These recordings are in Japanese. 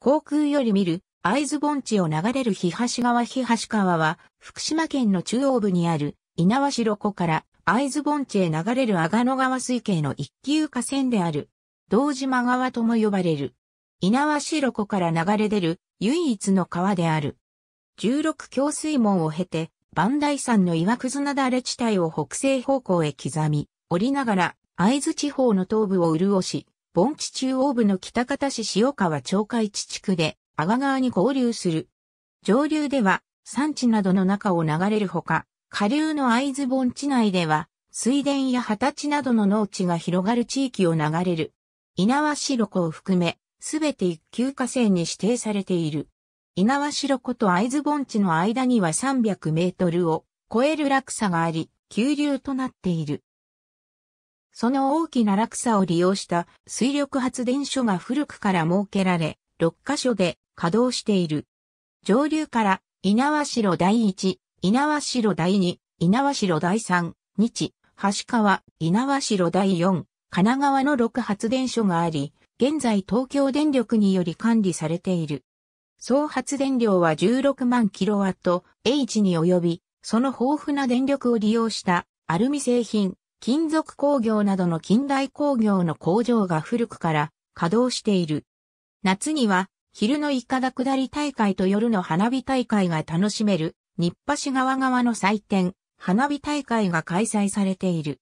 航空より見る会津盆地を流れる日橋川日橋川は福島県の中央部にある猪苗代湖から会津盆地へ流れる阿賀野川水系の一級河川である道島川とも呼ばれる猪苗代湖から流れ出る唯一の川である16強水門を経て万代山の岩屑なだれ地帯を北西方向へ刻み、降りながら会津地方の東部を潤し、盆地中央部の北方市塩川町海地地区で、阿賀川に合流する。上流では、山地などの中を流れるほか、下流の会津盆地内では、水田や畑地などの農地が広がる地域を流れる。猪苗代湖を含め、すべて一級河川に指定されている。猪苗代湖と会津盆地の間には300メートルを超える落差があり、急流となっている。その大きな落差を利用した水力発電所が古くから設けられ、6カ所で稼働している。上流から稲城第1、稲城第2、稲城第3、日、橋川、稲城第4、神奈川の6発電所があり、現在東京電力により管理されている。総発電量は16万キロワット H に及び、その豊富な電力を利用したアルミ製品、金属工業などの近代工業の工場が古くから稼働している。夏には昼のイカダ下り大会と夜の花火大会が楽しめる、日橋川側の祭典、花火大会が開催されている。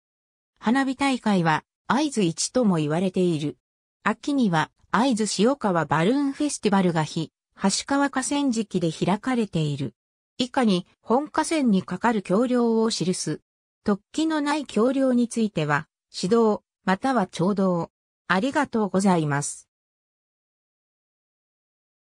花火大会は、合図1とも言われている。秋には、合図塩川バルーンフェスティバルが日、橋川河川敷で開かれている。以下に、本河川にかかる橋梁を記す、突起のない橋梁については、指導、または聴導。ありがとうございます。